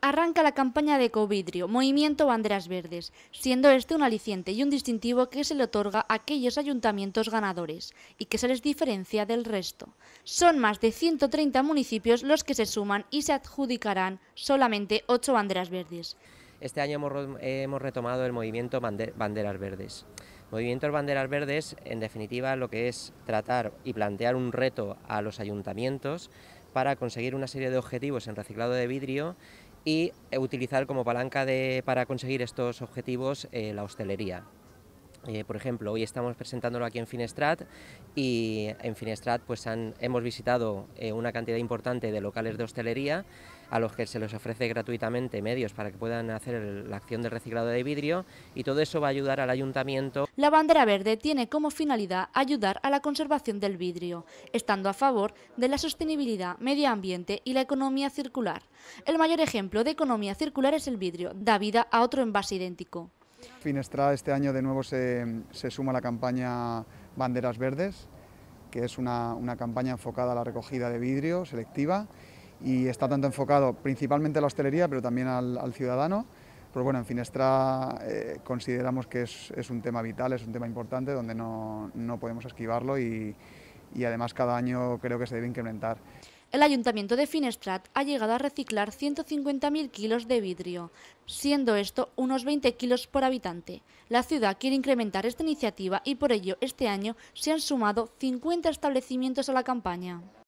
arranca la campaña de Covidrio, Movimiento Banderas Verdes, siendo este un aliciente y un distintivo que se le otorga a aquellos ayuntamientos ganadores y que se les diferencia del resto. Son más de 130 municipios los que se suman y se adjudicarán solamente 8 banderas verdes. Este año hemos, retomado el movimiento Banderas Verdes. Movimiento Banderas Verdes, en definitiva, lo que es tratar y plantear un reto a los ayuntamientos para conseguir una serie de objetivos en reciclado de vidrio y eh, utilizar como palanca de, para conseguir estos objetivos eh, la hostelería. Eh, por ejemplo, hoy estamos presentándolo aquí en Finestrat y en Finestrat pues hemos visitado una cantidad importante de locales de hostelería a los que se les ofrece gratuitamente medios para que puedan hacer la acción de reciclado de vidrio y todo eso va a ayudar al ayuntamiento. La bandera verde tiene como finalidad ayudar a la conservación del vidrio, estando a favor de la sostenibilidad, medio ambiente y la economía circular. El mayor ejemplo de economía circular es el vidrio, da vida a otro envase idéntico. Finestra este año de nuevo se, suma a la campaña Banderas Verdes, que es una campaña enfocada a la recogida de vidrio selectiva y está tanto enfocado principalmente a la hostelería, pero también al, ciudadano. Pues bueno, en Finestrat eh, consideramos que es, un tema vital, es un tema importante donde no, podemos esquivarlo y, y además cada año creo que se debe incrementar. El Ayuntamiento de Finestrat ha llegado a reciclar 150.000 kilos de vidrio, siendo esto unos 20 kilos por habitante. La ciudad quiere incrementar esta iniciativa y por ello este año se han sumado 50 establecimientos a la campaña.